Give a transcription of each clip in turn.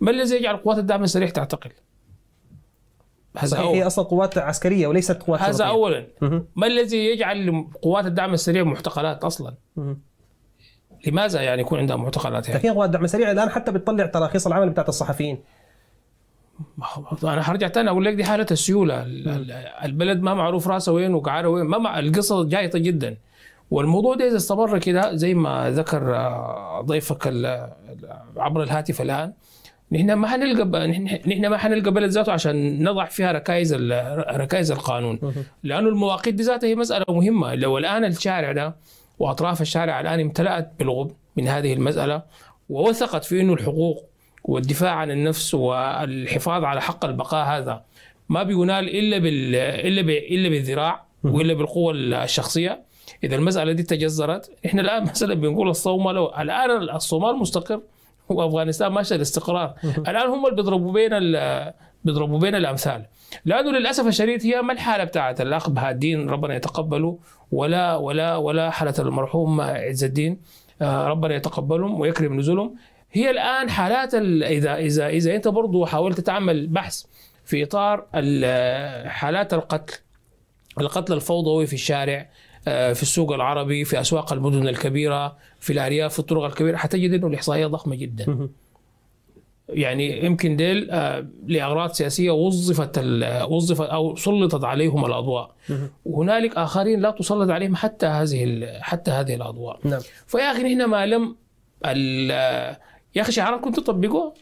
ما الذي يجعل قوات الدعم السريع تعتقل؟ هذا أول. هي اصلا قوات عسكريه وليست قوات هذا شرطية. اولا ما الذي يجعل قوات الدعم السريع محتقلات اصلا؟ لماذا يعني يكون عندها معتقلات يعني؟ لكن قوات الدعم السريع الان حتى بتطلع تراخيص العمل بتاعت الصحفيين انا هرجع تاني اقول لك دي حاله السيوله البلد ما معروف راسه وين وقعاره وين ما مع القصه جايطه جدا والموضوع ده اذا استمر كده زي ما ذكر آه، ضيفك عبر الهاتف الان نحن ما حنلقى نحن ما حنلقى بلد ذاته عشان نضع فيها ركائز ركائز القانون لانه المواقيت دي ذاتها هي مساله مهمه لو الان الشارع ده واطراف الشارع الان امتلأت بالغب من هذه المساله ووثقت في انه الحقوق والدفاع عن النفس والحفاظ على حق البقاء هذا ما بينال الا بال الا ب... الا بالذراع والا بالقوه الشخصيه اذا المساله دي تجزرت احنا الان مثلا بنقول الصومال الان الصومال مستقر وافغانستان ماشيه للاستقرار الان هم اللي بيضربوا بين بيضربوا بين الامثال لانه للاسف الشديد هي ما الحاله بتاعت الاخ بهاء الدين ربنا يتقبله ولا ولا ولا حاله المرحوم عز الدين آه، ربنا يتقبلهم ويكرم نزلهم هي الان حالات اذا اذا اذا انت برضه حاولت تعمل بحث في اطار حالات القتل القتل الفوضوي في الشارع آه، في السوق العربي في اسواق المدن الكبيره في الارياف في الطرق الكبيره حتجد انه الاحصائيه ضخمه جدا يعني يمكن ديل آه، لاغراض سياسيه وظفت وظفت او سلطت عليهم الاضواء وهنالك اخرين لا تسلط عليهم حتى هذه حتى هذه الاضواء نعم. فيا اخي هنا ما لم يا اخي شعارات كنت تطبقوه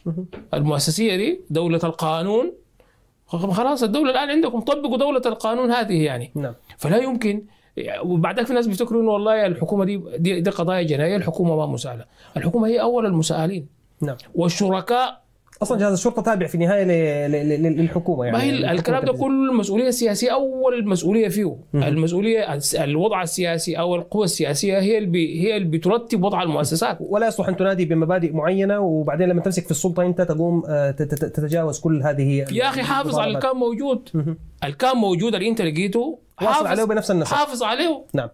المؤسسيه دي دوله القانون خلاص الدوله الان عندكم طبقوا دوله القانون هذه يعني نعم. فلا يمكن وبعدك في ناس بيفتكروا انه والله الحكومه دي دي, دي قضايا جنائيه الحكومه ما مساءله، الحكومه هي اول المساءلين نعم والشركاء اصلا جهاز الشرطه تابع في النهايه للحكومه يعني ما هي الكلام ده كله المسؤوليه السياسيه اول مسؤوليه فيه المسؤوليه الوضع السياسي او القوى السياسيه هي اللي هي اللي بترتب وضع المؤسسات ولا يصلح ان تنادي بمبادئ معينه وبعدين لما تمسك في السلطه انت تقوم آه، تتجاوز كل هذه يا اخي حافظ على اللي كان موجود اللي كان موجود اللي انت لقيته واصل عليه بنفس النسق حافظ عليه نعم